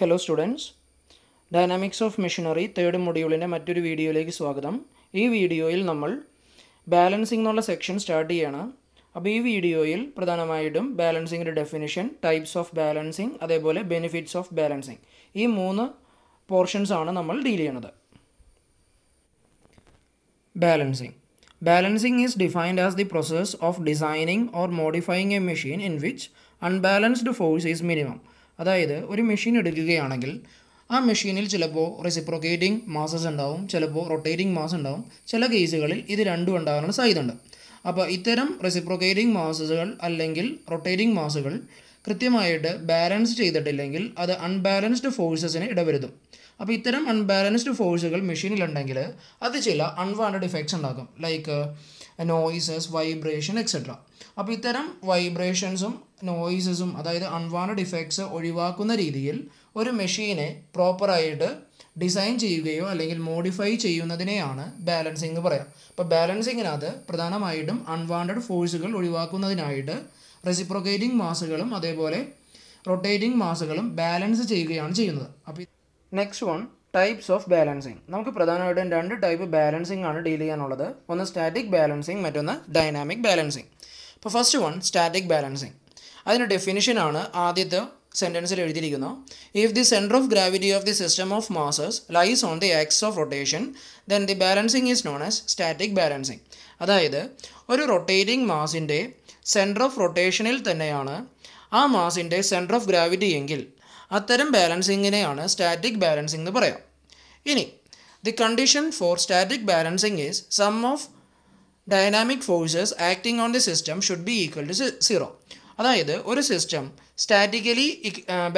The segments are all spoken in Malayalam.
hello students dynamics of machinery third മൊഡ്യൂളിൻ്റെ മറ്റൊരു വീഡിയോയിലേക്ക് സ്വാഗതം ഈ വീഡിയോയിൽ നമ്മൾ ബാലൻസിംഗ് എന്നുള്ള സെക്ഷൻ സ്റ്റാർട്ട് ചെയ്യണം അപ്പോൾ ഈ വീഡിയോയിൽ പ്രധാനമായിട്ടും ബാലൻസിങ്ങിൻ്റെ ഡെഫിനിഷൻ ടൈപ്സ് ഓഫ് ബാലൻസിങ് അതേപോലെ ബെനിഫിറ്റ്സ് ഓഫ് ബാലൻസിങ് ഈ മൂന്ന് പോർഷൻസ് ആണ് നമ്മൾ ഡീൽ ചെയ്യണത് balancing balancing is defined as the process of designing or modifying a machine in which unbalanced force is minimum അതായത് ഒരു മെഷീൻ എടുക്കുകയാണെങ്കിൽ ആ മെഷീനിൽ ചിലപ്പോൾ റെസിപ്രോക്കേറ്റിംഗ് മാസസ് ഉണ്ടാവും ചിലപ്പോൾ റൊട്ടേറ്റിംഗ് മാസ് ഉണ്ടാവും ചില കേസുകളിൽ ഇത് രണ്ടും ഉണ്ടാകാനുള്ള സാധ്യതയുണ്ട് അപ്പോൾ ഇത്തരം റെസിപ്രോക്കേറ്റിംഗ് മാസസുകൾ അല്ലെങ്കിൽ റൊട്ടേറ്റിംഗ് മാസുകൾ കൃത്യമായിട്ട് ബാലൻസ് ചെയ്തിട്ടില്ലെങ്കിൽ അത് അൺബാലൻസ്ഡ് ഫോഴ്സസിന് ഇടവരുത്തും അപ്പോൾ ഇത്തരം അൺബാലൻസ്ഡ് ഫോഴ്സുകൾ മെഷീനിലുണ്ടെങ്കിൽ അത് ചില അൺവാണ്ടഡ് ഇഫക്ട്സ് ഉണ്ടാക്കും ലൈക്ക് നോയിസസ് വൈബ്രേഷൻ എക്സെട്ര അപ്പോൾ ഇത്തരം വൈബ്രേഷൻസും നോയിസസും അതായത് അൺവാണ്ടഡ് ഇഫക്ട്സ് ഒഴിവാക്കുന്ന രീതിയിൽ ഒരു മെഷീനെ പ്രോപ്പറായിട്ട് ഡിസൈൻ ചെയ്യുകയോ അല്ലെങ്കിൽ മോഡിഫൈ ചെയ്യുന്നതിനെയാണ് ബാലൻസിംഗ് പറയാം അപ്പോൾ ബാലൻസിങ്ങിനകത്ത് പ്രധാനമായിട്ടും അൺവാണ്ടഡ് ഫോഴ്സുകൾ ഒഴിവാക്കുന്നതിനായിട്ട് റെസിപ്രൊക്കേറ്റിംഗ് മാസുകളും അതേപോലെ റൊട്ടേറ്റിംഗ് മാസുകളും ബാലൻസ് ചെയ്യുകയാണ് ചെയ്യുന്നത് അപ്പോൾ next one types of balancing നമുക്ക് പ്രധാനമായിട്ടും രണ്ട് ടൈപ്പ് ബാലൻസിങ് ആണ് ഡീൽ ചെയ്യാനുള്ളത് ഒന്ന് സ്റ്റാറ്റിക് ബാലൻസിങ് മറ്റൊന്ന് ഡൈനാമിക് ബാലൻസിങ് അപ്പോൾ ഫസ്റ്റ് വൺ സ്റ്റാറ്റിക് ബാലൻസിങ് അതിന് ഡെഫിനിഷനാണ് ആദ്യത്തെ സെൻറ്റൻസിൽ എഴുതിയിരിക്കുന്നു if the centre of gravity of the system of masses lies on the axis of rotation then the balancing is known as static balancing അതായത് ഒരു റൊട്ടേറ്റിംഗ് മാസിൻ്റെ സെൻറ്റർ ഓഫ് റൊട്ടേഷനിൽ തന്നെയാണ് ആ മാസിൻ്റെ സെൻറ്റർ ഓഫ് ഗ്രാവിറ്റി എങ്കിൽ അത്തരം ബാലൻസിങ്ങിനെയാണ് സ്റ്റാറ്റിക് ബാലൻസിംഗ് എന്ന് പറയാം ഇനി the condition for static balancing is sum of dynamic forces acting on the system should be equal to zero അതായത് ഒരു സിസ്റ്റം സ്റ്റാറ്റിക്കലി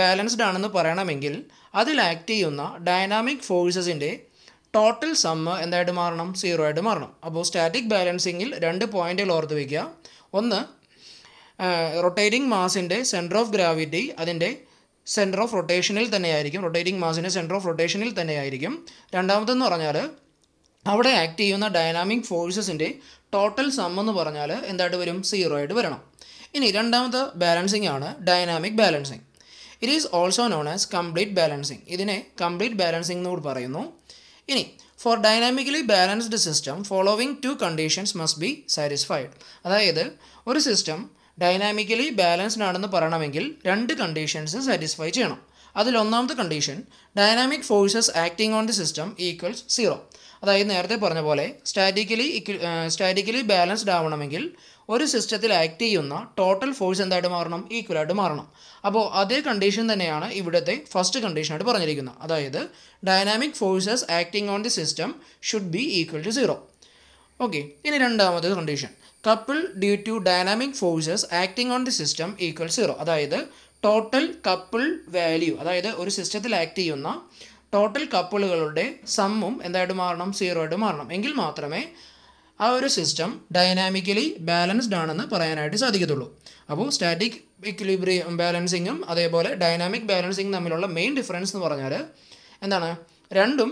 ബാലൻസ്ഡ് ആണെന്ന് പറയണമെങ്കിൽ അതിൽ ആക്ട് ചെയ്യുന്ന ഡൈനാമിക് ഫോഴ്സസിൻ്റെ ടോട്ടൽ സമ്മ് എന്തായിട്ട് മാറണം സീറോ ആയിട്ട് മാറണം അപ്പോൾ സ്റ്റാറ്റിക് ബാലൻസിങ്ങിൽ രണ്ട് പോയിന്റുകൾ ഓർത്ത് വയ്ക്കുക ഒന്ന് റൊട്ടേറ്റിംഗ് മാസിൻ്റെ സെൻറ്റർ ഓഫ് ഗ്രാവിറ്റി അതിൻ്റെ സെൻറ്റർ ഓഫ് റൊട്ടേഷനിൽ തന്നെയായിരിക്കും റൊട്ടേറ്റിംഗ് മാസിൻ്റെ സെൻറ്റർ ഓഫ് റൊട്ടേഷനിൽ തന്നെയായിരിക്കും രണ്ടാമതെന്ന് പറഞ്ഞാൽ അവിടെ ആക്ട് ചെയ്യുന്ന ഡൈനാമിക് ഫോഴ്സസിൻ്റെ ടോട്ടൽ സം എന്ന് പറഞ്ഞാൽ എന്തായിട്ട് വരും സീറോ ആയിട്ട് വരണം ഇനി രണ്ടാമത്തെ ബാലൻസിങ് ആണ് dynamic balancing it is also known as complete balancing ഇതിനെ കംപ്ലീറ്റ് ബാലൻസിംഗ് എന്നോട് പറയുന്നു ഇനി for dynamically balanced system following two conditions must be satisfied അതായത് ഒരു സിസ്റ്റം ഡൈനാമിക്കലി ബാലൻസ്ഡ് ആണെന്ന് പറയണമെങ്കിൽ രണ്ട് കണ്ടീഷൻസ് സാറ്റിസ്ഫൈ ചെയ്യണം അതിൽ ഒന്നാമത്തെ condition dynamic forces acting on the system equals zero അതായത് നേരത്തെ പറഞ്ഞ പോലെ സ്റ്റാറ്റിക്കലി സ്റ്റാറ്റിക്കലി ബാലൻസ്ഡ് ആവണമെങ്കിൽ ഒരു സിസ്റ്റത്തിൽ ആക്ട് ചെയ്യുന്ന ടോട്ടൽ ഫോഴ്സ് എന്തായിട്ട് മാറണം ഈക്വലായിട്ട് മാറണം അപ്പോൾ അതേ കണ്ടീഷൻ തന്നെയാണ് ഇവിടുത്തെ ഫസ്റ്റ് കണ്ടീഷനായിട്ട് പറഞ്ഞിരിക്കുന്നത് അതായത് dynamic forces acting on the system should be equal to zero okay ഇനി രണ്ടാമത്തെ condition couple due to dynamic forces acting on the system equal zero അതായത് ടോട്ടൽ കപ്പിൾ വാല്യൂ അതായത് ഒരു സിസ്റ്റത്തിൽ ആക്ട് ചെയ്യുന്ന ടോട്ടൽ കപ്പിളുകളുടെ സമ്മും എന്തായിട്ട് മാറണം സീറോ ആയിട്ട് മാറണം എങ്കിൽ മാത്രമേ ആ ഒരു സിസ്റ്റം ഡൈനാമിക്കലി ബാലൻസ്ഡ് ആണെന്ന് പറയാനായിട്ട് സാധിക്കത്തുള്ളൂ അപ്പോൾ സ്റ്റാറ്റിക് ഇക്വിലിബ്രി ബാലൻസിങ്ങും അതേപോലെ ഡൈനാമിക് ബാലൻസിങ് തമ്മിലുള്ള മെയിൻ ഡിഫറൻസ് എന്ന് പറഞ്ഞാൽ എന്താണ് രണ്ടും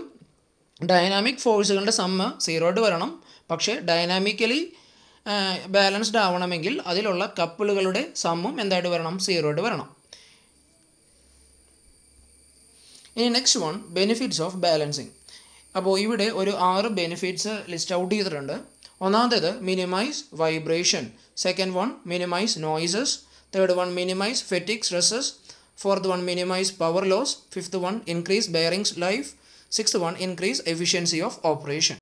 ഡൈനാമിക് ഫോഴ്സുകളുടെ സമ്മ് സീറോ ആയിട്ട് വരണം പക്ഷേ ഡൈനാമിക്കലി ബാലൻസ്ഡ് ആവണമെങ്കിൽ അതിലുള്ള കപ്പിളുകളുടെ സമ്മും എന്തായിട്ട് വരണം സീറോയിട്ട് വരണം ഇനി next one benefits of balancing അപ്പോൾ ഇവിടെ ഒരു ആറ് ബെനിഫിറ്റ്സ് ലിസ്റ്റ് ഔട്ട് ചെയ്തിട്ടുണ്ട് ഒന്നാമത്തേത് minimise vibration second one minimise noises third one minimise fatigue stresses fourth one minimise power loss fifth one increase bearings life six one increase efficiency of operation